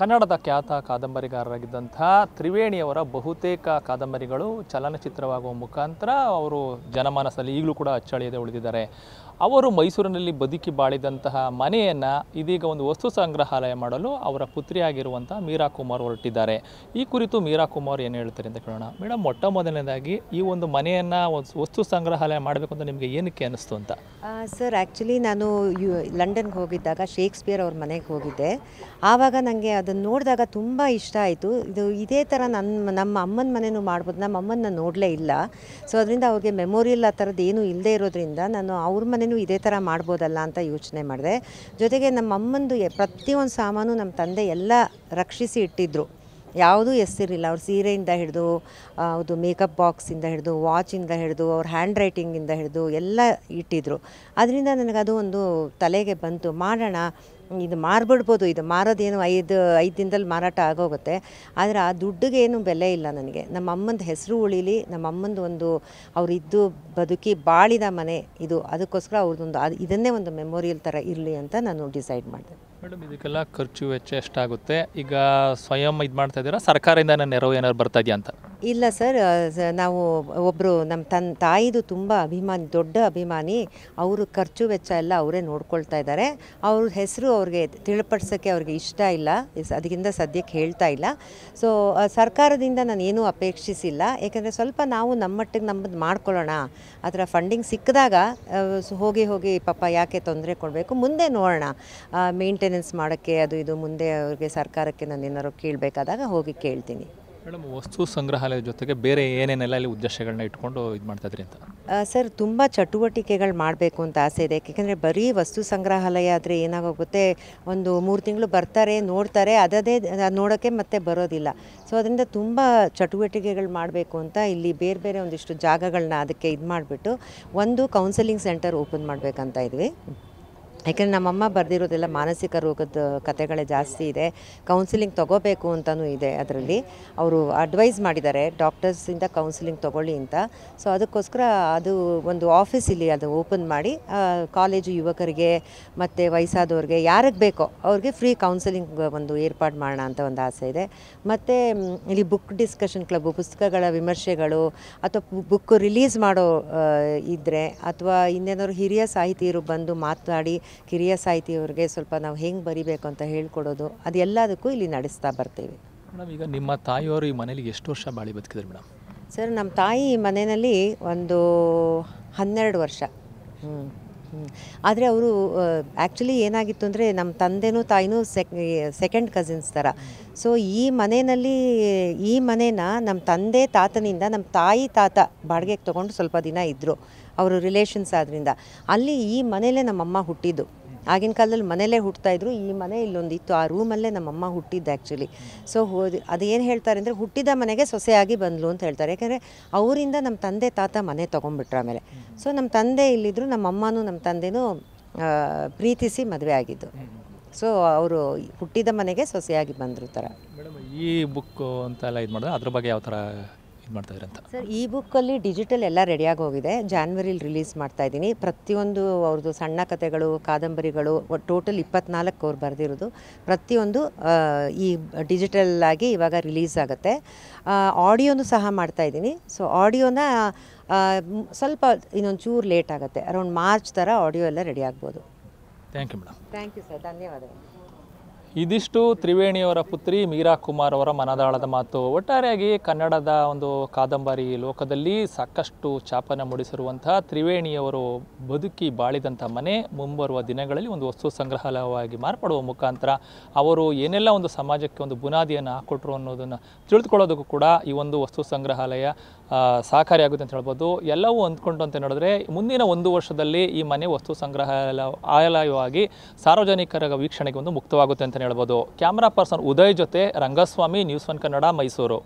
ಕನ್ನಡದ ಖ್ಯಾತ ಕಾದಂಬರಿಗಾರರಾಗಿದ್ದಂಥ ತ್ರಿವೇಣಿಯವರ ಬಹುತೇಕ ಕಾದಂಬರಿಗಳು ಚಲನಚಿತ್ರವಾಗುವ ಮುಖಾಂತರ ಅವರು ಜನಮಾನಸದಲ್ಲಿ ಈಗಲೂ ಕೂಡ ಅಚ್ಚಳಿಯದೆ ಉಳಿದಿದ್ದಾರೆ ಅವರು ಮೈಸೂರಿನಲ್ಲಿ ಬದುಕಿ ಬಾಳಿದಂತಹ ಮನೆಯನ್ನು ಇದೀಗ ಒಂದು ವಸ್ತು ಸಂಗ್ರಹಾಲಯ ಮಾಡಲು ಅವರ ಪುತ್ರಿಯಾಗಿರುವಂಥ ಮೀರಾ ಕುಮಾರ್ ಹೊರಟಿದ್ದಾರೆ ಈ ಕುರಿತು ಮೀರಾ ಕುಮಾರ್ ಏನು ಹೇಳ್ತಾರೆ ಅಂತ ಕೇಳೋಣ ಮೇಡಮ್ ಮೊಟ್ಟ ಮೊದಲನೇದಾಗಿ ಈ ಒಂದು ಮನೆಯನ್ನು ವಸ್ತು ಸಂಗ್ರಹಾಲಯ ಮಾಡಬೇಕು ಅಂತ ನಿಮಗೆ ಏನಕ್ಕೆ ಅನ್ನಿಸ್ತು ಅಂತ ಸರ್ ಆ್ಯಕ್ಚುಲಿ ನಾನು ಯು ಲಂಡನ್ಗೆ ಹೋಗಿದ್ದಾಗ ಶೇಕ್ಸ್ಪಿಯರ್ ಅವ್ರ ಮನೆಗೆ ಹೋಗಿದ್ದೆ ಆವಾಗ ನನಗೆ ಅದು ಅದನ್ನು ನೋಡಿದಾಗ ತುಂಬ ಇಷ್ಟ ಆಯಿತು ಇದು ಇದೇ ಥರ ನನ್ನ ನಮ್ಮ ಅಮ್ಮನ ಮನೇನೂ ಮಾಡ್ಬೋದು ನಮ್ಮ ಅಮ್ಮನ ನೋಡಲೇ ಇಲ್ಲ ಸೊ ಅದರಿಂದ ಅವ್ರಿಗೆ ಮೆಮೊರಿಯಲ್ ಆ ಥರದ್ದು ಏನೂ ಇಲ್ಲದೆ ಇರೋದ್ರಿಂದ ನಾನು ಅವ್ರ ಮನೆಯೂ ಇದೇ ಥರ ಮಾಡ್ಬೋದಲ್ಲ ಅಂತ ಯೋಚನೆ ಮಾಡಿದೆ ಜೊತೆಗೆ ನಮ್ಮ ಅಮ್ಮಂದು ಪ್ರತಿಯೊಂದು ಸಾಮಾನು ನಮ್ಮ ತಂದೆ ಎಲ್ಲ ರಕ್ಷಿಸಿ ಇಟ್ಟಿದ್ರು ಯಾವುದೂ ಎಸ್ಸಿರಲಿಲ್ಲ ಅವ್ರ ಸೀರೆಯಿಂದ ಹಿಡಿದು ಅದು ಮೇಕಪ್ ಬಾಕ್ಸಿಂದ ಹಿಡಿದು ವಾಚಿಂದ ಹಿಡಿದು ಅವ್ರ ಹ್ಯಾಂಡ್ ರೈಟಿಂಗಿಂದ ಹಿಡಿದು ಎಲ್ಲ ಇಟ್ಟಿದ್ರು ಅದರಿಂದ ನನಗದು ಒಂದು ತಲೆಗೆ ಬಂತು ಮಾಡೋಣ ಇದು ಮಾರ್ಬಿಡ್ಬೋದು ಇದು ಮಾರೋದೇನು ಐದು ಐದು ದಿನದಲ್ಲಿ ಮಾರಾಟ ಆಗೋಗುತ್ತೆ ಆದರೆ ಆ ದುಡ್ಡಿಗೆ ಬೆಲೆ ಇಲ್ಲ ನನಗೆ ನಮ್ಮ ಅಮ್ಮಂದು ಹೆಸರು ಉಳಿಲಿ ನಮ್ಮ ಅಮ್ಮಂದು ಒಂದು ಅವರಿದ್ದು ಬದುಕಿ ಬಾಳಿದ ಮನೆ ಇದು ಅದಕ್ಕೋಸ್ಕರ ಅವ್ರದ್ದೊಂದು ಅದು ಇದನ್ನೇ ಒಂದು ಮೆಮೊರಿಯಲ್ ಥರ ಇರಲಿ ಅಂತ ನಾನು ಡಿಸೈಡ್ ಮಾಡಿದೆ ಮೇಡಮ್ ಇದಕ್ಕೆಲ್ಲ ಖರ್ಚು ವೆಚ್ಚ ಎಷ್ಟಾಗುತ್ತೆ ಈಗ ಸ್ವಯಂ ಇದು ಮಾಡ್ತಾ ಇದ್ದೀರಾ ಸರ್ಕಾರದಿಂದ ನೆರವು ಏನಾದ್ರು ಬರ್ತಾ ಇದೆಯಾ ಅಂತ ಇಲ್ಲ ಸರ್ ನಾವು ಒಬ್ಬರು ನಮ್ಮ ತನ್ನ ತಾಯಿದು ತುಂಬ ಅಭಿಮಾನಿ ದೊಡ್ಡ ಅಭಿಮಾನಿ ಅವರು ಖರ್ಚು ವೆಚ್ಚ ಎಲ್ಲ ಅವರೇ ನೋಡ್ಕೊಳ್ತಾ ಇದ್ದಾರೆ ಅವ್ರ ಹೆಸರು ಅವ್ರಿಗೆ ತಿಳಿಪಡಿಸೋಕ್ಕೆ ಅವ್ರಿಗೆ ಇಷ್ಟ ಇಲ್ಲ ಅದಕ್ಕಿಂತ ಸದ್ಯಕ್ಕೆ ಹೇಳ್ತಾ ಇಲ್ಲ ಸೊ ಸರ್ಕಾರದಿಂದ ನಾನು ಏನೂ ಅಪೇಕ್ಷಿಸಿಲ್ಲ ಏಕೆಂದರೆ ಸ್ವಲ್ಪ ನಾವು ನಮ್ಮ ಮಟ್ಟಿಗೆ ನಮ್ಮದು ಮಾಡ್ಕೊಳ್ಳೋಣ ಆ ಥರ ಫಂಡಿಂಗ್ ಸಿಕ್ಕಿದಾಗ ಹೋಗಿ ಹೋಗಿ ಪಾಪ ಯಾಕೆ ತೊಂದರೆ ಕೊಡಬೇಕು ಮುಂದೆ ನೋಡೋಣ ಮೇಂಟೆನೆನ್ಸ್ ಮಾಡೋಕ್ಕೆ ಅದು ಇದು ಮುಂದೆ ಅವ್ರಿಗೆ ಸರ್ಕಾರಕ್ಕೆ ನಾನು ಏನಾದ್ರು ಕೇಳಬೇಕಾದಾಗ ಹೋಗಿ ಕೇಳ್ತೀನಿ ಮೇಡಮ್ ವಸ್ತು ಸಂಗ್ರಹಾಲಯದ ಜೊತೆಗೆ ಬೇರೆ ಏನೇನೆಲ್ಲ ಅಲ್ಲಿ ಉದ್ದೇಶಗಳನ್ನ ಇಟ್ಕೊಂಡು ಇದು ಮಾಡ್ತಾ ಇದ್ರಿ ಅಂತ ಸರ್ ತುಂಬ ಚಟುವಟಿಕೆಗಳು ಮಾಡಬೇಕು ಅಂತ ಆಸೆ ಇದೆ ಯಾಕೆಂದರೆ ಬರೀ ವಸ್ತು ಸಂಗ್ರಹಾಲಯ ಆದರೆ ಏನಾಗೋಗುತ್ತೆ ಒಂದು ಮೂರು ತಿಂಗಳು ಬರ್ತಾರೆ ನೋಡ್ತಾರೆ ಅದದೇ ನೋಡೋಕ್ಕೆ ಮತ್ತೆ ಬರೋದಿಲ್ಲ ಸೊ ಅದರಿಂದ ತುಂಬ ಚಟುವಟಿಕೆಗಳು ಮಾಡಬೇಕು ಅಂತ ಇಲ್ಲಿ ಬೇರೆ ಬೇರೆ ಒಂದಿಷ್ಟು ಜಾಗಗಳನ್ನ ಅದಕ್ಕೆ ಇದು ಮಾಡಿಬಿಟ್ಟು ಒಂದು ಕೌನ್ಸೆಲಿಂಗ್ ಸೆಂಟರ್ ಓಪನ್ ಮಾಡಬೇಕಂತ ಇದ್ವಿ ಯಾಕೆಂದರೆ ನಮ್ಮಮ್ಮ ಬರೆದಿರೋದೆಲ್ಲ ಮಾನಸಿಕ ರೋಗದ ಕಥೆಗಳೇ ಜಾಸ್ತಿ ಇದೆ ಕೌನ್ಸಿಲಿಂಗ್ ತೊಗೋಬೇಕು ಅಂತಲೂ ಇದೆ ಅದರಲ್ಲಿ ಅವರು ಅಡ್ವೈಸ್ ಮಾಡಿದ್ದಾರೆ ಡಾಕ್ಟರ್ಸಿಂದ ಕೌನ್ಸಿಲಿಂಗ್ ತೊಗೊಳ್ಳಿ ಅಂತ ಸೊ ಅದಕ್ಕೋಸ್ಕರ ಅದು ಒಂದು ಆಫೀಸ್ ಇಲ್ಲಿ ಅದು ಓಪನ್ ಮಾಡಿ ಕಾಲೇಜು ಯುವಕರಿಗೆ ಮತ್ತು ವಯಸ್ಸಾದವ್ರಿಗೆ ಯಾರಿಗೆ ಬೇಕೋ ಅವ್ರಿಗೆ ಫ್ರೀ ಕೌನ್ಸಿಲಿಂಗ್ ಒಂದು ಏರ್ಪಾಡು ಮಾಡೋಣ ಅಂತ ಒಂದು ಆಸೆ ಇದೆ ಮತ್ತು ಇಲ್ಲಿ ಬುಕ್ ಡಿಸ್ಕಷನ್ ಕ್ಲಬ್ ಪುಸ್ತಕಗಳ ವಿಮರ್ಶೆಗಳು ಅಥವಾ ಬುಕ್ ರಿಲೀಸ್ ಮಾಡೋ ಇದ್ದರೆ ಅಥವಾ ಇನ್ನೇನಾದ್ರು ಹಿರಿಯ ಸಾಹಿತಿಯರು ಬಂದು ಮಾತನಾಡಿ ಕಿರಿಯ ಸಾಹಿತಿಯವ್ರಿಗೆ ಸ್ವಲ್ಪ ನಾವು ಹೆಂಗೆ ಬರಿಬೇಕು ಅಂತ ಹೇಳ್ಕೊಡೋದು ಅದೆಲ್ಲದಕ್ಕೂ ಇಲ್ಲಿ ನಡೆಸ್ತಾ ಬರ್ತೀವಿ ಮೇಡಮ್ ಈಗ ನಿಮ್ಮ ತಾಯಿಯವರು ಈ ಮನೇಲಿ ಎಷ್ಟು ವರ್ಷ ಬಾಳಿ ಬದುಕಿದ್ರು ಮೇಡಮ್ ಸರ್ ನಮ್ಮ ತಾಯಿ ಈ ಮನೆಯಲ್ಲಿ ಒಂದು ಹನ್ನೆರಡು ವರ್ಷ ಹ್ಮ್ ಆದರೆ ಅವರು ಆ್ಯಕ್ಚುಲಿ ಏನಾಗಿತ್ತು ಅಂದರೆ ನಮ್ಮ ತಂದೆನೂ ತಾಯಿನೂ ಸೆಕ್ ಸೆಕೆಂಡ್ ಕಸಿನ್ಸ್ ಥರ ಸೊ ಈ ಮನೆಯಲ್ಲಿ ಈ ಮನೇನ ನಮ್ಮ ತಂದೆ ತಾತನಿಂದ ನಮ್ಮ ತಾಯಿ ತಾತ ಬಾಡಿಗೆಗೆ ತಗೊಂಡು ಸ್ವಲ್ಪ ದಿನ ಇದ್ದರು ಅವರು ರಿಲೇಷನ್ಸ್ ಆದ್ದರಿಂದ ಅಲ್ಲಿ ಈ ಮನೆಯಲ್ಲೇ ನಮ್ಮಮ್ಮ ಹುಟ್ಟಿದ್ದು ಆಗಿನ ಕಾಲದಲ್ಲಿ ಮನೆಯಲ್ಲೇ ಹುಟ್ತಾಯಿದ್ರು ಈ ಮನೆ ಇಲ್ಲೊಂದು ಇತ್ತು ಆ ರೂಮಲ್ಲೇ ನಮ್ಮಮ್ಮ ಹುಟ್ಟಿದ್ದು ಆ್ಯಕ್ಚುಲಿ ಸೊ ಹೋದ ಅದೇನು ಹೇಳ್ತಾರೆ ಅಂದರೆ ಹುಟ್ಟಿದ ಮನೆಗೆ ಸೊಸೆಯಾಗಿ ಬಂದ್ಲು ಅಂತ ಹೇಳ್ತಾರೆ ಯಾಕೆಂದರೆ ಅವರಿಂದ ನಮ್ಮ ತಂದೆ ತಾತ ಮನೆ ತೊಗೊಂಡ್ಬಿಟ್ರು ಆಮೇಲೆ ಸೊ ನಮ್ಮ ತಂದೆ ಇಲ್ಲಿದ್ದರು ನಮ್ಮಮ್ಮನೂ ನಮ್ಮ ತಂದೆನೂ ಪ್ರೀತಿಸಿ ಮದುವೆ ಆಗಿದ್ದು ಸೊ ಅವರು ಹುಟ್ಟಿದ ಮನೆಗೆ ಸೊಸೆಯಾಗಿ ಬಂದರು ಥರ ಈ ಬುಕ್ ಅಂತೆಲ್ಲ ಇದು ಮಾಡಿದ್ರೆ ಅದ್ರ ಬಗ್ಗೆ ಯಾವ ಥರ ಮಾಡ್ತಾ ಇದ್ರಂತ ಸರ್ ಈ ಬುಕ್ಕಲ್ಲಿ ಡಿಜಿಟಲ್ ಎಲ್ಲ ರೆಡಿಯಾಗಿ ಹೋಗಿದೆ ಜಾನ್ವರಿಲಿ ರಿಲೀಸ್ ಮಾಡ್ತಾ ಇದ್ದೀನಿ ಪ್ರತಿಯೊಂದು ಅವ್ರದ್ದು ಸಣ್ಣ ಕಥೆಗಳು ಕಾದಂಬರಿಗಳು ಟೋಟಲ್ ಇಪ್ಪತ್ನಾಲ್ಕು ಅವ್ರು ಬರೆದಿರೋದು ಪ್ರತಿಯೊಂದು ಈ ಡಿಜಿಟಲ್ ಆಗಿ ಇವಾಗ ರಿಲೀಸ್ ಆಗುತ್ತೆ ಆಡಿಯೋನು ಸಹ ಮಾಡ್ತಾ ಇದ್ದೀನಿ ಸೊ ಆಡಿಯೋನ ಸ್ವಲ್ಪ ಇನ್ನೊಂದು ಚೂರು ಲೇಟ್ ಆಗುತ್ತೆ ಅರೌಂಡ್ ಮಾರ್ಚ್ ಥರ ಆಡಿಯೋ ಎಲ್ಲ ರೆಡಿ ಆಗ್ಬೋದು thank you madam thank you sir ಧನ್ಯವಾದಗಳು ಇದಿಷ್ಟು ತ್ರಿವೇಣಿಯವರ ಪುತ್ರಿ ಮೀರಾ ಕುಮಾರ್ ಅವರ ಮನದಾಳದ ಮಾತು ಒಟ್ಟಾರೆಯಾಗಿ ಕನ್ನಡದ ಒಂದು ಕಾದಂಬರಿ ಲೋಕದಲ್ಲಿ ಸಾಕಷ್ಟು ಛಾಪನ ಮೂಡಿಸಿರುವಂತಹ ತ್ರಿವೇಣಿಯವರು ಬದುಕಿ ಬಾಳಿದಂಥ ಮನೆ ಮುಂಬರುವ ದಿನಗಳಲ್ಲಿ ಒಂದು ವಸ್ತು ಸಂಗ್ರಹಾಲಯವಾಗಿ ಮಾರ್ಪಡುವ ಮುಖಾಂತರ ಅವರು ಏನೆಲ್ಲ ಒಂದು ಸಮಾಜಕ್ಕೆ ಒಂದು ಬುನಾದಿಯನ್ನು ಹಾಕ್ಕೊಟ್ರು ಅನ್ನೋದನ್ನು ತಿಳಿದುಕೊಳ್ಳೋದಕ್ಕೂ ಕೂಡ ಈ ಒಂದು ವಸ್ತು ಸಂಗ್ರಹಾಲಯ ಸಹಕಾರಿಯಾಗುತ್ತೆ ಅಂತ ಹೇಳ್ಬೋದು ಎಲ್ಲವೂ ಅಂದ್ಕೊಂಡು ಅಂತ ನೋಡಿದ್ರೆ ಮುಂದಿನ ಒಂದು ವರ್ಷದಲ್ಲಿ ಈ ಮನೆ ವಸ್ತು ಸಂಗ್ರಹಾಲಯ ಆಲಯವಾಗಿ ಸಾರ್ವಜನಿಕರ ವೀಕ್ಷಣೆಗೆ ಒಂದು ಮುಕ್ತವಾಗುತ್ತೆ ಅಂತ ಅಂತಲೇ ಹೇಳ್ಬೋದು ಕ್ಯಾಮ್ರಾ ಪರ್ಸನ್ ಉದಯ್ ಜೊತೆ ರಂಗಸ್ವಾಮಿ ನ್ಯೂಸ್ ಒನ್ ಕನ್ನಡ ಮೈಸೂರು